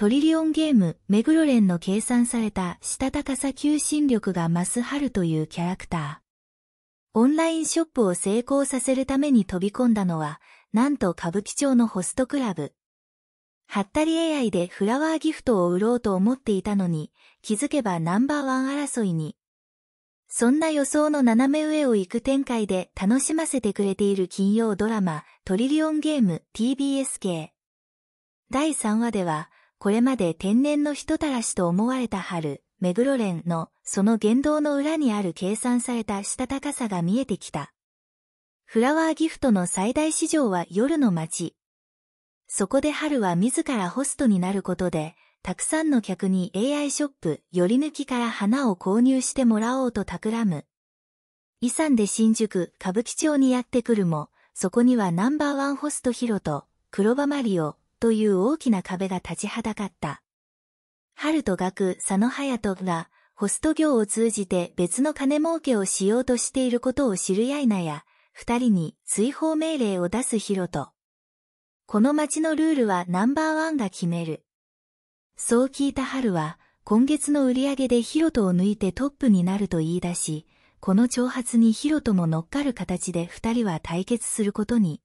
トリリオンゲーム、メグロレンの計算されたしたたかさ求心力が増すハルというキャラクター。オンラインショップを成功させるために飛び込んだのは、なんと歌舞伎町のホストクラブ。ハッタリ AI でフラワーギフトを売ろうと思っていたのに、気づけばナンバーワン争いに。そんな予想の斜め上を行く展開で楽しませてくれている金曜ドラマ、トリリオンゲーム TBS 系。第3話では、これまで天然の人たらしと思われた春、目黒蓮のその言動の裏にある計算されたしたたかさが見えてきた。フラワーギフトの最大市場は夜の街。そこで春は自らホストになることで、たくさんの客に AI ショップ、寄り抜きから花を購入してもらおうと企む。遺産で新宿、歌舞伎町にやってくるも、そこにはナンバーワンホストヒロと、黒羽マリオ、という大きな壁が立ちはだかった。春と学佐野隼人が、ホスト業を通じて別の金儲けをしようとしていることを知るやいなや、二人に追放命令を出すヒロト。この町のルールはナンバーワンが決める。そう聞いた春は、今月の売り上げでヒロトを抜いてトップになると言い出し、この挑発にヒロトも乗っかる形で二人は対決することに。